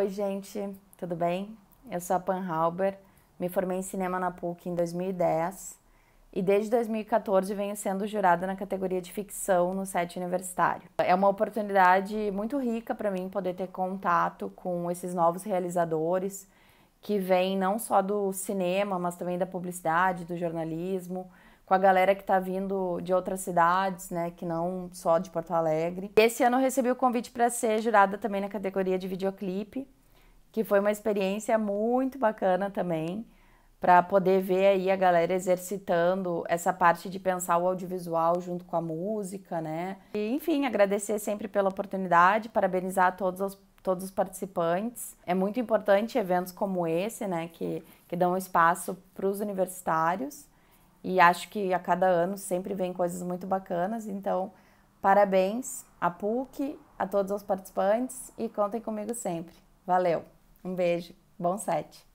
Oi, gente, tudo bem? Eu sou a Pan Halber, me formei em cinema na PUC em 2010 e desde 2014 venho sendo jurada na categoria de ficção no sete universitário. É uma oportunidade muito rica para mim poder ter contato com esses novos realizadores que vêm não só do cinema, mas também da publicidade, do jornalismo, com a galera que está vindo de outras cidades, né, que não só de Porto Alegre. Esse ano eu recebi o convite para ser jurada também na categoria de videoclipe, que foi uma experiência muito bacana também, para poder ver aí a galera exercitando essa parte de pensar o audiovisual junto com a música, né? E, enfim, agradecer sempre pela oportunidade, parabenizar todos os todos os participantes. É muito importante eventos como esse, né, que, que dão espaço para os universitários e acho que a cada ano sempre vem coisas muito bacanas, então parabéns a PUC, a todos os participantes e contem comigo sempre. Valeu, um beijo, bom set!